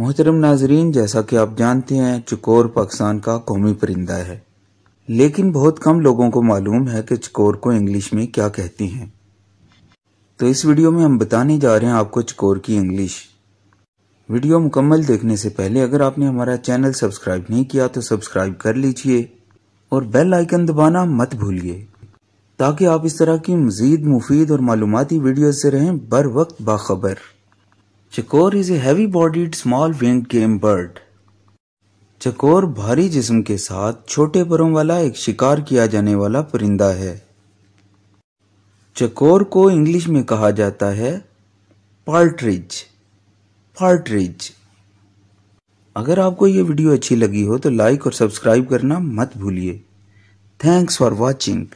मोहतरम नाजरीन जैसा कि आप जानते हैं चकोर पाकिस्तान का कौमी परिंदा है लेकिन बहुत कम लोगों को मालूम है कि चकोर को इंग्लिश में क्या कहती हैं तो इस वीडियो में हम बताने जा रहे हैं आपको चकोर की इंग्लिश वीडियो मुकम्मल देखने से पहले अगर आपने हमारा चैनल सब्सक्राइब नहीं किया तो सब्सक्राइब कर लीजिए और बेल आइकन दबाना मत भूलिए ताकि आप इस तरह की मजीद मुफीद और मालूमती वीडियो से रहें बर वक्त बाखबर chakor is a heavy bodied small wing game bird चकोर भारी जिस्म के साथ छोटे परों वाला एक शिकार किया जाने वाला परिंदा है चकोर को इंग्लिश में कहा जाता है पार्ट्रिज पार्ट्रिज अगर आपको ये वीडियो अच्छी लगी हो तो लाइक और सब्सक्राइब करना मत भूलिए थैंक्स फॉर वॉचिंग